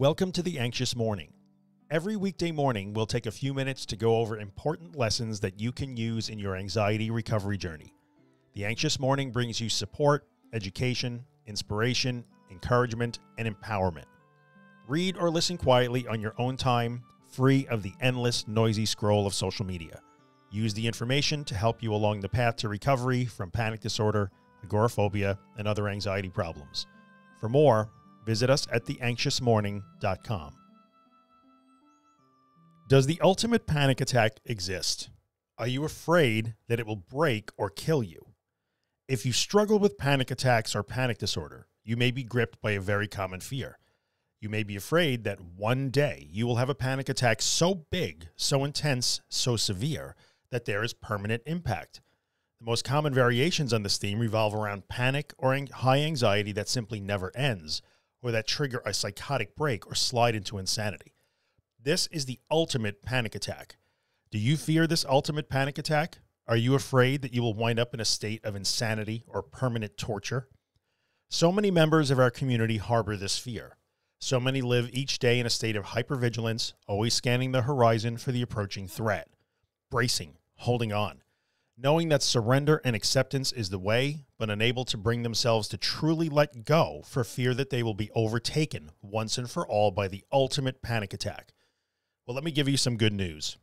Welcome to The Anxious Morning. Every weekday morning, we'll take a few minutes to go over important lessons that you can use in your anxiety recovery journey. The Anxious Morning brings you support, education, inspiration, encouragement, and empowerment. Read or listen quietly on your own time, free of the endless, noisy scroll of social media. Use the information to help you along the path to recovery from panic disorder, agoraphobia, and other anxiety problems. For more, visit us at theanxiousmorning.com. Does the ultimate panic attack exist? Are you afraid that it will break or kill you? If you struggle with panic attacks or panic disorder, you may be gripped by a very common fear. You may be afraid that one day you will have a panic attack so big, so intense, so severe that there is permanent impact. The most common variations on this theme revolve around panic or high anxiety that simply never ends, or that trigger a psychotic break or slide into insanity. This is the ultimate panic attack. Do you fear this ultimate panic attack? Are you afraid that you will wind up in a state of insanity or permanent torture? So many members of our community harbor this fear. So many live each day in a state of hypervigilance, always scanning the horizon for the approaching threat, bracing, holding on, knowing that surrender and acceptance is the way, but unable to bring themselves to truly let go for fear that they will be overtaken once and for all by the ultimate panic attack. Well, let me give you some good news.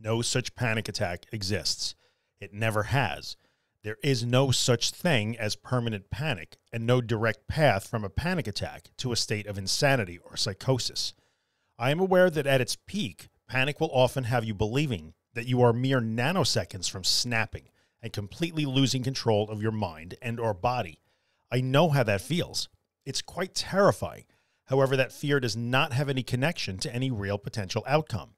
No such panic attack exists. It never has. There is no such thing as permanent panic and no direct path from a panic attack to a state of insanity or psychosis. I am aware that at its peak, panic will often have you believing that you are mere nanoseconds from snapping and completely losing control of your mind and or body. I know how that feels. It's quite terrifying. However, that fear does not have any connection to any real potential outcome.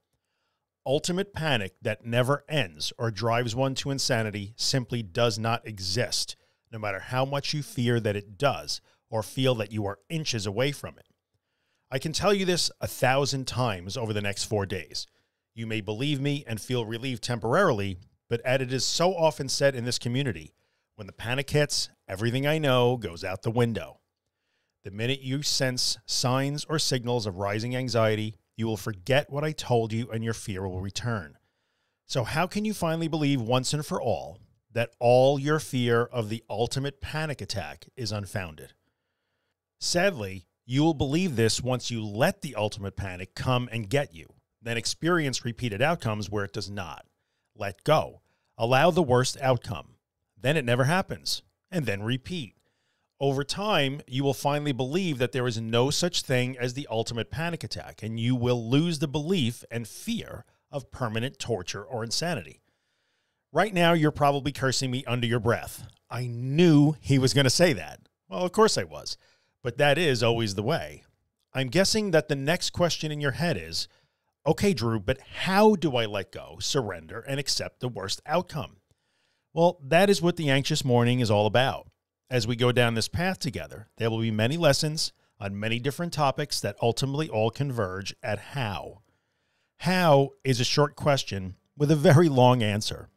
Ultimate panic that never ends or drives one to insanity simply does not exist, no matter how much you fear that it does or feel that you are inches away from it. I can tell you this a thousand times over the next four days. You may believe me and feel relieved temporarily, but as it is so often said in this community, when the panic hits, everything I know goes out the window. The minute you sense signs or signals of rising anxiety, you will forget what I told you and your fear will return. So, how can you finally believe once and for all that all your fear of the ultimate panic attack is unfounded? Sadly, you will believe this once you let the ultimate panic come and get you then experience repeated outcomes where it does not. Let go. Allow the worst outcome. Then it never happens. And then repeat. Over time, you will finally believe that there is no such thing as the ultimate panic attack, and you will lose the belief and fear of permanent torture or insanity. Right now, you're probably cursing me under your breath. I knew he was going to say that. Well, of course I was, but that is always the way. I'm guessing that the next question in your head is Okay, Drew, but how do I let go, surrender, and accept the worst outcome? Well, that is what the anxious morning is all about. As we go down this path together, there will be many lessons on many different topics that ultimately all converge at how. How is a short question with a very long answer,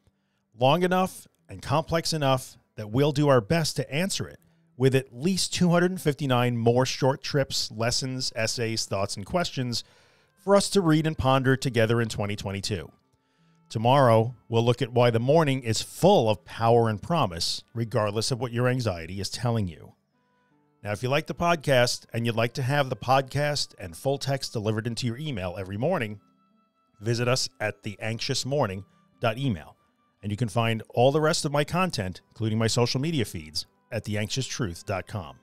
long enough and complex enough that we'll do our best to answer it with at least 259 more short trips, lessons, essays, thoughts, and questions for us to read and ponder together in 2022. Tomorrow, we'll look at why the morning is full of power and promise, regardless of what your anxiety is telling you. Now, if you like the podcast and you'd like to have the podcast and full text delivered into your email every morning, visit us at theanxiousmorning.email. And you can find all the rest of my content, including my social media feeds, at theanxioustruth.com.